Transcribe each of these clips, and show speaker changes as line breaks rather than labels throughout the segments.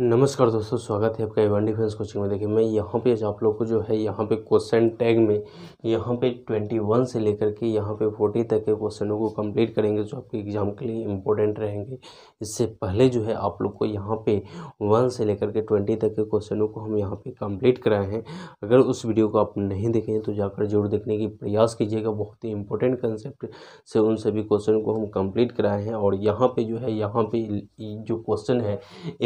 नमस्कार दोस्तों स्वागत है आपका एवन डिफेंस कोचिंग में देखिए मैं यहाँ पे आप लोग को जो है यहाँ पे क्वेश्चन टैग में यहाँ पे 21 से लेकर के यहाँ पे 40 तक के क्वेश्चनों को कंप्लीट करेंगे जो आपके एग्जाम के लिए इम्पोर्टेंट रहेंगे इससे पहले जो है आप लोग को यहाँ पे 1 से लेकर के 20 तक के क्वेश्चनों को हम यहाँ पर कम्प्लीट कराए हैं अगर उस वीडियो को आप नहीं देखें तो जाकर जरूर देखने की प्रयास कीजिएगा बहुत ही इंपॉर्टेंट कंसेप्ट से उन सभी क्वेश्चन को हम कम्प्लीट कराए हैं और यहाँ पर जो है यहाँ पर जो क्वेश्चन है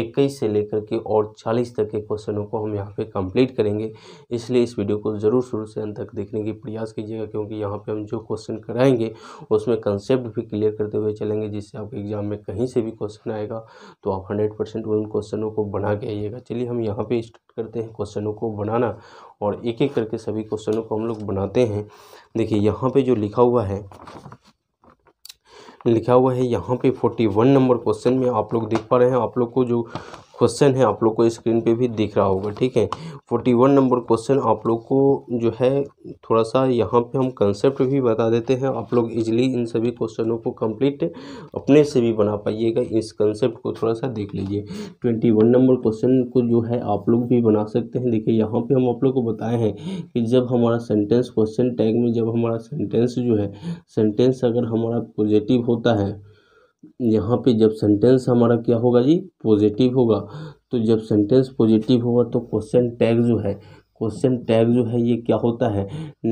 इक्कीस से लेकर के और 40 तक के क्वेश्चनों को हम यहाँ पे कंप्लीट करेंगे इसलिए इस वीडियो को ज़रूर शुरू से अंत तक देखने की प्रयास कीजिएगा क्योंकि यहाँ पे हम जो क्वेश्चन कराएंगे उसमें कंसेप्ट भी क्लियर करते हुए चलेंगे जिससे आपके एग्ज़ाम में कहीं से भी क्वेश्चन आएगा तो आप हंड्रेड उन क्वेश्चनों को बना के आइएगा चलिए हम यहाँ पर स्टार्ट करते हैं क्वेश्चनों को बनाना और एक एक करके सभी क्वेश्चनों को हम लोग बनाते हैं देखिए यहाँ पर जो लिखा हुआ है लिखा हुआ है यहाँ पे फोर्टी वन नंबर क्वेश्चन में आप लोग देख पा रहे हैं आप लोग को जो क्वेश्चन है आप लोग को स्क्रीन पे भी दिख रहा होगा ठीक है फोर्टी वन नंबर क्वेश्चन आप लोग को जो है थोड़ा सा यहाँ पे हम कंसेप्ट भी बता देते हैं आप लोग इजीली इन सभी क्वेश्चनों को कंप्लीट अपने से भी बना पाइएगा इस कंसेप्ट को थोड़ा सा देख लीजिए ट्वेंटी वन नंबर क्वेश्चन को जो है आप लोग भी बना सकते हैं देखिए यहाँ पर हम आप लोग को बताए हैं कि जब हमारा सेंटेंस क्वेश्चन टैग में जब हमारा सेंटेंस जो है सेंटेंस अगर हमारा पॉजिटिव होता है यहाँ पे जब सेंटेंस हमारा क्या होगा जी पॉजिटिव होगा तो जब सेंटेंस पॉजिटिव होगा तो क्वेश्चन टैग जो है क्वेश्चन टैग जो है ये क्या होता है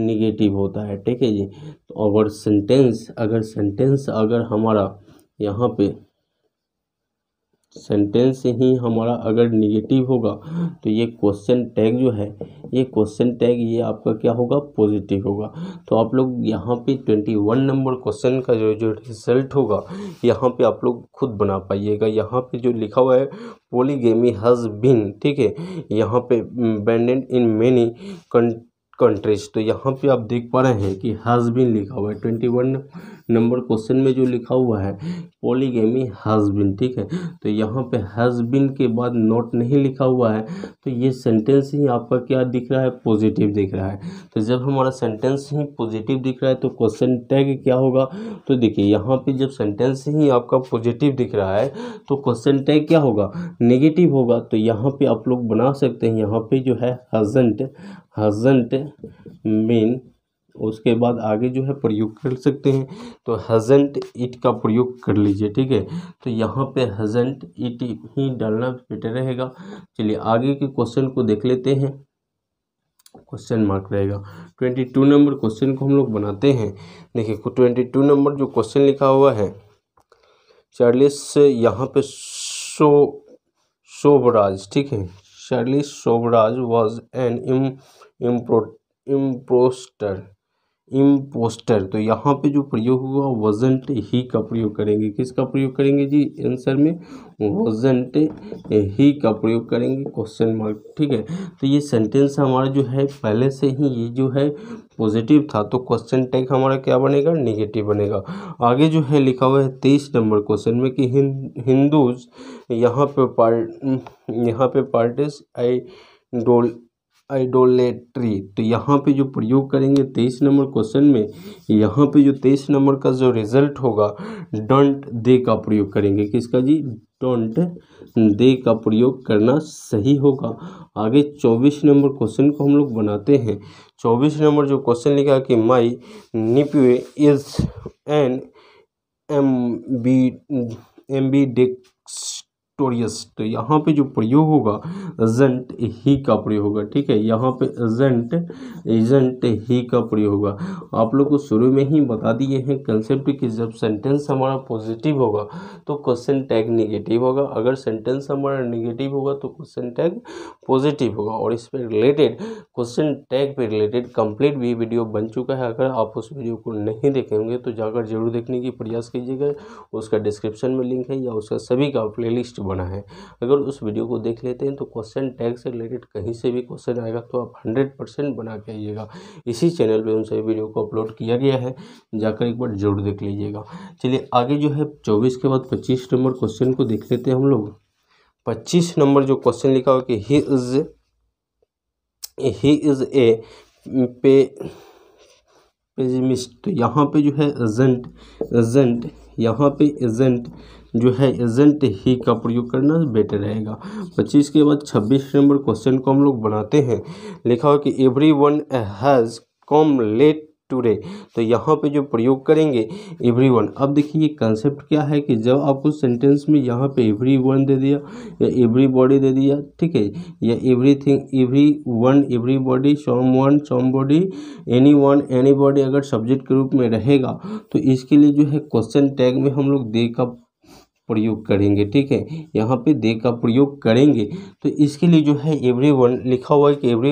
निगेटिव होता है ठीक है जी तो अगर सेंटेंस अगर सेंटेंस अगर हमारा यहाँ पे सेंटेंस ही हमारा अगर निगेटिव होगा तो ये क्वेश्चन टैग जो है ये क्वेश्चन टैग ये आपका क्या होगा पॉजिटिव होगा तो आप लोग यहाँ पे ट्वेंटी वन नंबर क्वेश्चन का जो जो रिजल्ट होगा यहाँ पे आप लोग खुद बना पाइएगा यहाँ पे जो लिखा हुआ है पोलीगेमी हज़ बिन ठीक है यहाँ पे बैंडेड इन मैनी कंट कंट्रीज तो यहाँ पे आप देख पा रहे हैं कि हैज़ बिन लिखा हुआ है ट्वेंटी वन नंबर क्वेश्चन में जो लिखा हुआ है पॉलीगेमी हैज़ बिन ठीक है तो यहाँ पे हैज़ बिन के बाद नॉट नहीं लिखा हुआ है तो ये सेंटेंस ही आपका क्या दिख रहा है पॉजिटिव दिख रहा है तो जब हमारा सेंटेंस ही पॉजिटिव दिख रहा है तो क्वेश्चन टैग क्या होगा तो देखिए यहाँ पर जब सेंटेंस ही आपका पॉजिटिव दिख रहा है तो क्वेश्चन टैग क्या होगा निगेटिव होगा तो यहाँ पर आप लोग बना सकते हैं यहाँ पर जो है हजेंट हजेंट मीन उसके बाद आगे जो है प्रयोग कर सकते हैं तो हजेंट इट का प्रयोग कर लीजिए ठीक है तो यहाँ पे हजेंट इट ही डालना बेटर रहेगा चलिए आगे के क्वेश्चन को देख लेते हैं क्वेश्चन मार्क रहेगा ट्वेंटी टू नंबर क्वेश्चन को हम लोग बनाते हैं देखिए ट्वेंटी टू नंबर जो क्वेश्चन लिखा हुआ है चार्लिस यहाँ पे सो सोबराज ठीक है Charlie Sobraj was an imp- impro- imposter. Imposter तो यहाँ पे जो प्रयोग हुआ वजंट ही का प्रयोग करेंगे किसका प्रयोग करेंगे जी आंसर में वजंट ही का प्रयोग करेंगे क्वेश्चन मार्क ठीक है तो ये सेंटेंस हमारा जो है पहले से ही ये जो है पॉजिटिव था तो क्वेश्चन टैग हमारा क्या बनेगा नेगेटिव बनेगा आगे जो है लिखा हुआ है तेईस नंबर क्वेश्चन में कि हिंदूज यहाँ पे पार्ट यहाँ पे पार्टिस आई डोल आइडोलेट्री तो यहाँ पे जो प्रयोग करेंगे तेईस नंबर क्वेश्चन में यहाँ पे जो तेईस नंबर का जो रिजल्ट होगा डंट दे का प्रयोग करेंगे किसका जी डोंट दे का प्रयोग करना सही होगा आगे चौबीस नंबर क्वेश्चन को हम लोग बनाते हैं चौबीस नंबर जो क्वेश्चन लिखा कि माई निपे इज एन एम बी एम बी डे टोरियस्ट तो यहाँ पे जो प्रयोग होगा एजेंट ही का प्रयोग होगा ठीक है यहाँ पे एजेंट एजेंट ही का प्रयोग होगा आप लोग को शुरू में ही बता दिए हैं कंसेप्ट कि जब सेंटेंस हमारा पॉजिटिव होगा तो क्वेश्चन टैग नेगेटिव होगा अगर सेंटेंस हमारा नेगेटिव होगा तो क्वेश्चन टैग पॉजिटिव होगा और इस पर रिलेटेड क्वेश्चन टैग पर रिलेटेड कंप्लीट भी वीडियो बन चुका है अगर आप उस वीडियो को नहीं देखेंगे तो जाकर जरूर देखने की प्रयास कीजिएगा उसका डिस्क्रिप्शन में लिंक है या उसका सभी का प्ले बना है अगर उस वीडियो को देख लेते हैं तो क्वेश्चन टैग से रिलेटेड कहीं से भी क्वेश्चन आएगा तो आप हंड्रेड परसेंट बना के आइएगा इसी चैनल पे उन सभी वीडियो को अपलोड किया गया है जाकर एक बार जरूर देख लीजिएगा चलिए आगे जो है चौबीस के बाद पच्चीस नंबर क्वेश्चन को देख लेते हैं हम लोग पच्चीस नंबर जो क्वेश्चन लिखा हुआ कि he is he is a पे पेजिमिस्ट तो यहाँ पे जो है एजेंट एजेंट यहाँ पे एजेंट जो है एजेंट ही का प्रयोग करना बेटर रहेगा पच्चीस के बाद छब्बीस नंबर क्वेश्चन को हम लोग बनाते हैं लिखा हो कि everyone has come late today तो यहाँ पे जो प्रयोग करेंगे एवरीवन अब देखिए ये कंसेप्ट क्या है कि जब आपको सेंटेंस में यहाँ पे एवरीवन दे दिया या एवरी बॉडी दे दिया ठीक है या everything everyone everybody someone somebody anyone anybody अगर सब्जेक्ट के रूप में रहेगा तो इसके लिए जो है क्वेश्चन टैग में हम लोग दे का प्रयोग करेंगे ठीक है यहाँ पे दे का प्रयोग करेंगे तो इसके लिए जो है एवरी वन लिखा हुआ है कि 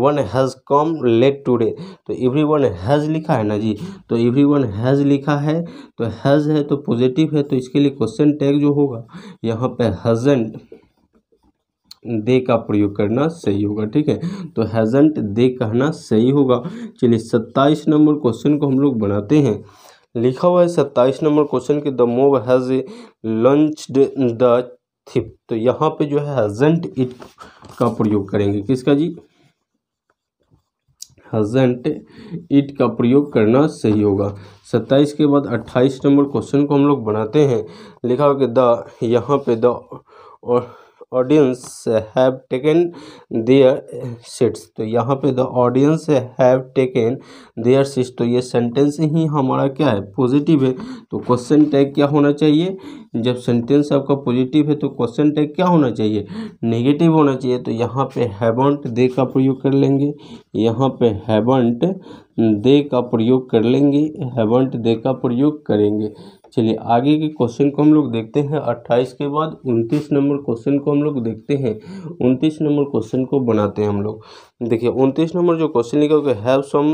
everyone has come late today तो एवरी वन हैज़ लिखा है ना जी तो एवरी वन हैज़ लिखा है तो हैज़ है तो पॉजिटिव है तो इसके लिए क्वेश्चन टैग जो होगा यहाँ पे हजेंट दे का प्रयोग करना सही होगा ठीक है तो हैजेंट दे कहना सही होगा चलिए सत्ताईस नंबर क्वेश्चन को हम लोग बनाते हैं लिखा हुआ है सत्ताईस नंबर क्वेश्चन कि the mob has lynched the thief तो यहाँ पे जो है हजेंट इट का प्रयोग करेंगे किसका जी हजेंट इट का प्रयोग करना सही होगा सत्ताईस के बाद अट्ठाईस नंबर क्वेश्चन को हम लोग बनाते हैं लिखा हुआ कि द यहाँ पे द और audience have taken their seats तो यहाँ पे the audience have taken their seats तो ये सेंटेंस ही हमारा क्या है पॉजिटिव है तो क्वेश्चन टैग क्या होना चाहिए जब सेंटेंस आपका पॉजिटिव है तो क्वेश्चन टैग क्या होना चाहिए नेगेटिव होना चाहिए तो यहाँ पे हैवंट दे का प्रयोग कर लेंगे यहाँ पे हैवंट दे का प्रयोग कर लेंगे हैवंट दे का प्रयोग करेंगे चलिए आगे के क्वेश्चन को हम लोग देखते हैं अट्ठाईस के बाद उनतीस नंबर क्वेश्चन को हम लोग देखते हैं उनतीस नंबर क्वेश्चन को बनाते हैं हम लोग देखिए उनतीस नंबर जो क्वेश्चन लिखा हुआ हैव सम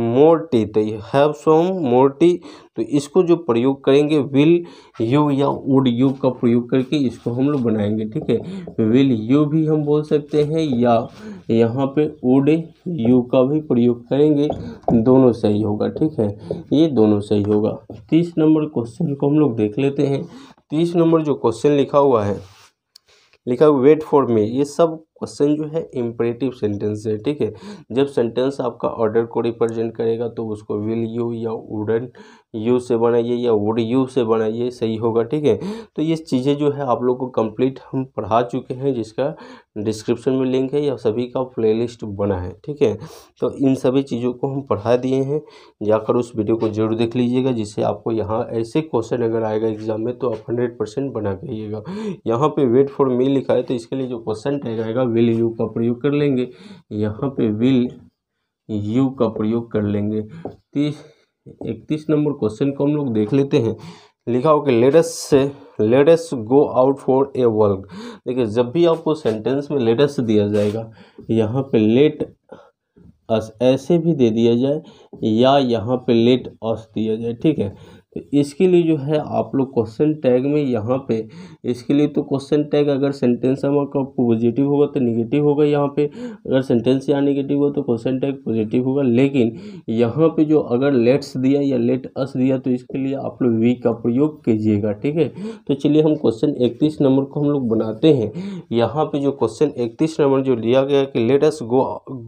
मोर टी तो हैव सम मोर टी तो इसको जो प्रयोग करेंगे विल यू या वुड यू का प्रयोग करके इसको हम लोग बनाएंगे ठीक है विल यू भी हम बोल सकते हैं या यहाँ पे वुड यू का भी प्रयोग करेंगे दोनों सही होगा ठीक है ये दोनों सही होगा तीस नंबर क्वेश्चन को हम लोग देख लेते हैं तीस नंबर जो क्वेश्चन लिखा हुआ है लिखा हुआ वेट फॉर मी ये सब क्वेश्चन जो है इम्परेटिव सेंटेंस है ठीक है जब सेंटेंस आपका ऑर्डर को रिप्रेजेंट करेगा तो उसको विल यू या वुडन यू से बनाइए या वुड यू से बनाइए सही होगा ठीक है तो ये चीज़ें जो है आप लोग को कंप्लीट हम पढ़ा चुके हैं जिसका डिस्क्रिप्शन में लिंक है या सभी का प्लेलिस्ट बना है ठीक है तो इन सभी चीज़ों को हम पढ़ा दिए हैं जाकर उस वीडियो को जरूर देख लीजिएगा जिससे आपको यहाँ ऐसे क्वेश्चन अगर आएगा एग्जाम में तो आप हंड्रेड परसेंट बना करिएगा यहाँ पे वेट फॉर मी लिखा है तो इसके लिए जो क्वेश्चन टैग आएगा विल यू का प्रयोग कर लेंगे यहाँ पे विल यू का प्रयोग कर लेंगे तीस इकतीस नंबर क्वेश्चन को हम लोग देख लेते हैं लिखा हो कि लेटेस्ट से let us go out for a walk देखिए जब भी आपको सेंटेंस में लेटेस्ट दिया जाएगा यहाँ पे लेट अस ऐसे भी दे दिया जाए या यहाँ पे लेट अस दिया जाए ठीक है तो इसके लिए जो है आप लोग क्वेश्चन टैग में यहाँ पे इसके लिए तो क्वेश्चन टैग अगर सेंटेंस आपका पॉजिटिव होगा तो निगेटिव होगा यहाँ पे अगर सेंटेंस यहाँ निगेटिव होगा तो क्वेश्चन टैग पॉजिटिव होगा लेकिन यहाँ पे जो अगर लेट्स दिया या लेट अस दिया तो इसके लिए आप लोग वी का प्रयोग कीजिएगा ठीक है तो चलिए हम क्वेश्चन इकतीस नंबर को हम लोग बनाते हैं यहाँ पर जो क्वेश्चन इकतीस नंबर जो लिया गया कि let us go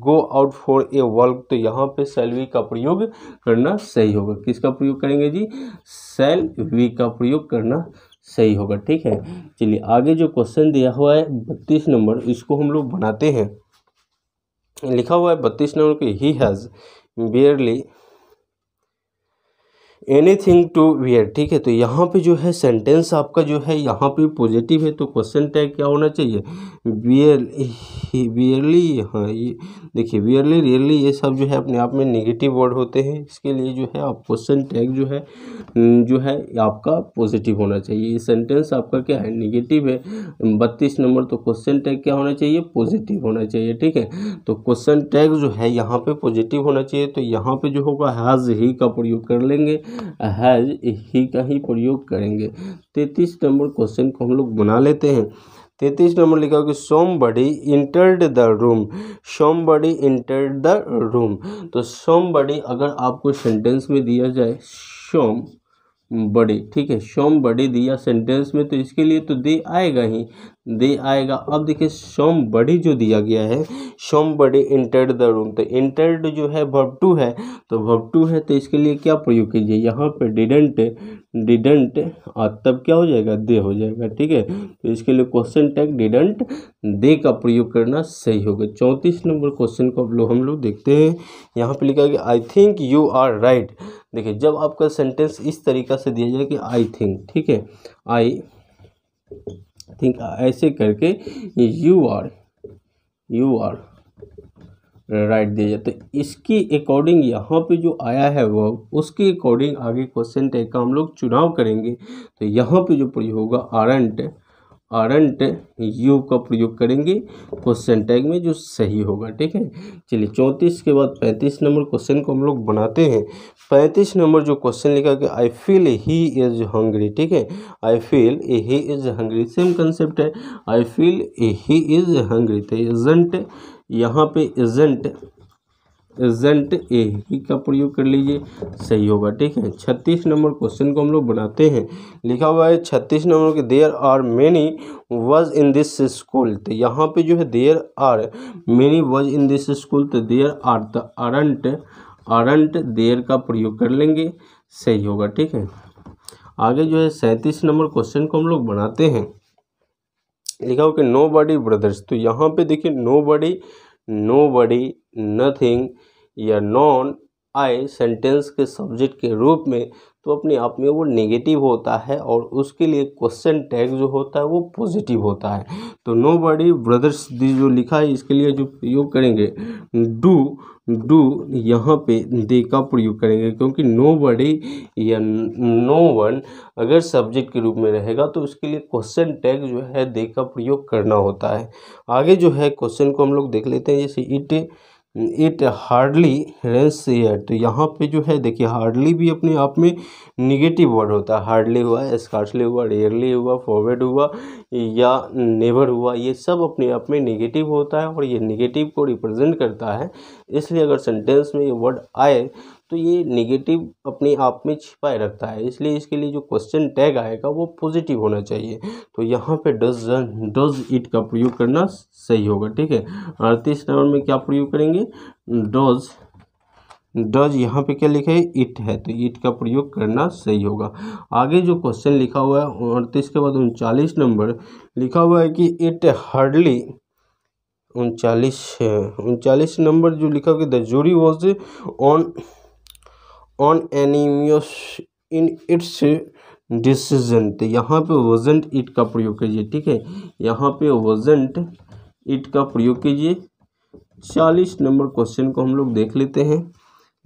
go out for a walk तो यहाँ पर सैलरी का प्रयोग करना सही होगा किसका प्रयोग करेंगे जी सेल वी का प्रयोग करना सही होगा ठीक है चलिए आगे जो क्वेश्चन दिया हुआ है बत्तीस नंबर इसको हम लोग बनाते हैं लिखा हुआ है बत्तीस नंबर के he has barely anything to wear ठीक है तो यहाँ पे जो है सेंटेंस आपका जो है यहाँ पे पॉजिटिव है तो क्वेश्चन टैग क्या होना चाहिए वियर वियरली हाँ ये देखिए वियरली रियरली ये सब जो है अपने आप में नेगेटिव वर्ड होते हैं इसके लिए जो है आप क्वेश्चन टैग जो है हम्म, जो है आपका पॉजिटिव होना चाहिए ये सेंटेंस आपका क्या है निगेटिव है बत्तीस नंबर तो क्वेश्चन टैग क्या होना चाहिए पॉजिटिव होना चाहिए ठीक है तो क्वेश्चन टैग जो है यहाँ पर पॉजिटिव होना चाहिए तो यहाँ पर जो होगा हैज़ ही का प्रयोग कर लेंगे हैज़ ही का ही प्रयोग करेंगे तैतीस नंबर क्वेश्चन को हम लोग बना लेते हैं तैतीस नंबर लिखा कि body entered the room body entered the room तो सोम बड़ी अगर आपको सेंटेंस में दिया जाए सोम बड़े ठीक है शोम बड़े दिया सेंटेंस में तो इसके लिए तो दे आएगा ही दे आएगा अब देखिए शोम बड़े जो दिया गया है somebody entered the room तो इंटर्ड जो है भव टू है तो भव टू है तो इसके लिए क्या प्रयोग कीजिए यहाँ पे डिडेंट डिडेंट और तब क्या हो जाएगा दे हो जाएगा ठीक है तो इसके लिए क्वेश्चन टैग डिडेंट दे का प्रयोग करना सही होगा चौंतीस नंबर क्वेश्चन को हम लोग देखते हैं यहाँ पर लिखा गया I think you are right देखिए जब आपका सेंटेंस इस तरीका से दिया जाए कि आई थिंक ठीक है आई थिंक ऐसे करके you are you are right दिया जाए तो इसकी अकॉर्डिंग यहाँ पे जो आया है वो उसके अकॉर्डिंग आगे क्वेश्चन टाइप का हम लोग चुनाव करेंगे तो यहाँ पे जो प्रयोग होगा आरंट अरंट यू का प्रयोग करेंगे क्वेश्चन टैग में जो सही होगा ठीक है चलिए चौंतीस के बाद पैंतीस नंबर क्वेश्चन को हम लोग बनाते हैं पैंतीस नंबर जो क्वेश्चन लिखा कि I feel he is hungry ठीक है I feel a he is hungry same concept है I feel a he is hungry तो एजेंट यहाँ पे एजेंट रिजल्ट ए ही का प्रयोग कर लीजिए सही होगा ठीक है छत्तीस नंबर क्वेश्चन को हम लोग बनाते हैं लिखा हुआ है छत्तीस नंबर के there are many was in this school तो यहाँ पे जो है there are many was in this school तो there are the aren't aren't there का प्रयोग कर लेंगे सही होगा ठीक है आगे जो है सैंतीस नंबर क्वेश्चन को हम लोग बनाते हैं लिखा हुआ कि नो बॉडी ब्रदर्स तो यहाँ पे देखिए nobody nobody nothing या नॉन आई सेंटेंस के सब्जेक्ट के रूप में तो अपने आप में वो नेगेटिव होता है और उसके लिए क्वेश्चन टैग जो होता है वो पॉजिटिव होता है तो नो बड़ी ब्रदर्स जो लिखा है इसके लिए जो प्रयोग करेंगे डू डू यहाँ पे दे का प्रयोग करेंगे क्योंकि नो बड़ी या नो वन अगर सब्जेक्ट के रूप में रहेगा तो उसके लिए क्वेश्चन टैग जो है दे का प्रयोग करना होता है आगे जो है क्वेश्चन को हम लोग देख लेते हैं जैसे it it hardly rains here तो यहाँ पे जो है देखिए हार्डली भी अपने आप में निगेटिव वर्ड होता है हार्डली हुआ स्कार्सली हुआ रेयरली हुआ फॉरवर्ड हुआ या नेवर हुआ ये सब अपने आप में निगेटिव होता है और ये निगेटिव को रिप्रेजेंट करता है इसलिए अगर सेंटेंस में ये वर्ड आए तो ये नेगेटिव अपने आप में छिपाए रखता है इसलिए इसके लिए जो क्वेश्चन टैग आएगा वो पॉजिटिव होना चाहिए तो यहाँ पे डज डज इट का प्रयोग करना सही होगा ठीक है अड़तीस नंबर में क्या प्रयोग करेंगे डज डज यहाँ पे क्या लिखा है इट है तो इट का प्रयोग करना सही होगा आगे जो क्वेश्चन लिखा हुआ है अड़तीस के बाद उनचालीस नंबर लिखा हुआ है कि इट हार्डली उनचालीस उनचालीस नंबर जो लिखा हुआ the jury was on unanimous in its decision यहाँ पे वजेंट इट का प्रयोग कीजिए ठीक है यहाँ पे वजेंट इट का प्रयोग कीजिए चालीस नंबर क्वेश्चन को हम लोग देख लेते हैं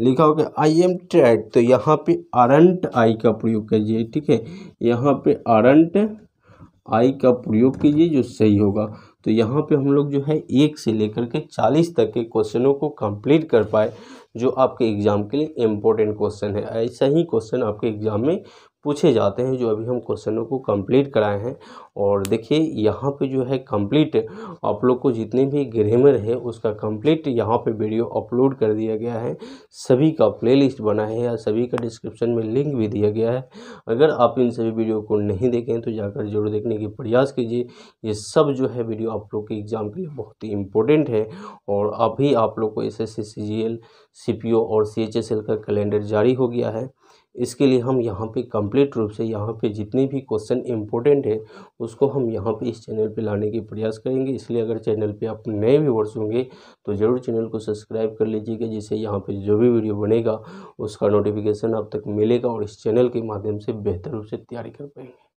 लिखा हो गया आई एम ट्रैट तो यहाँ पे आरंट आई का प्रयोग कीजिए ठीक है यहाँ पे आरंट आई का प्रयोग कीजिए जो सही होगा तो यहाँ पे हम लोग जो है एक से लेकर के चालीस तक के क्वेश्चनों को कंप्लीट कर पाए जो आपके एग्ज़ाम के लिए इम्पोर्टेंट क्वेश्चन है ऐसा ही क्वेश्चन आपके एग्ज़ाम में पूछे जाते हैं जो अभी हम क्वेश्चनों को कंप्लीट कराए हैं और देखिए यहाँ पे जो है कंप्लीट आप लोग को जितने भी ग्रेमर है उसका कंप्लीट यहाँ पे वीडियो अपलोड कर दिया गया है सभी का प्लेलिस्ट बना है या सभी का डिस्क्रिप्शन में लिंक भी दिया गया है अगर आप इन सभी वीडियो को नहीं देखें तो जाकर जरूर देखने की प्रयास कीजिए ये सब जो है वीडियो आप लोग के एग्ज़ाम के लिए बहुत ही इम्पोर्टेंट है और अभी आप लोग को एस एस सी और सी सेल का कैलेंडर जारी हो गया है इसके लिए हम यहाँ पे कंप्लीट रूप से यहाँ पे जितने भी क्वेश्चन इम्पोर्टेंट है उसको हम यहाँ पे इस चैनल पे लाने की प्रयास करेंगे इसलिए अगर चैनल पे आप नए व्यूवर्स होंगे तो ज़रूर चैनल को सब्सक्राइब कर लीजिएगा जिससे यहाँ पे जो भी वीडियो बनेगा उसका नोटिफिकेशन आप तक मिलेगा और इस चैनल के माध्यम से बेहतर रूप से तैयारी कर पाएंगे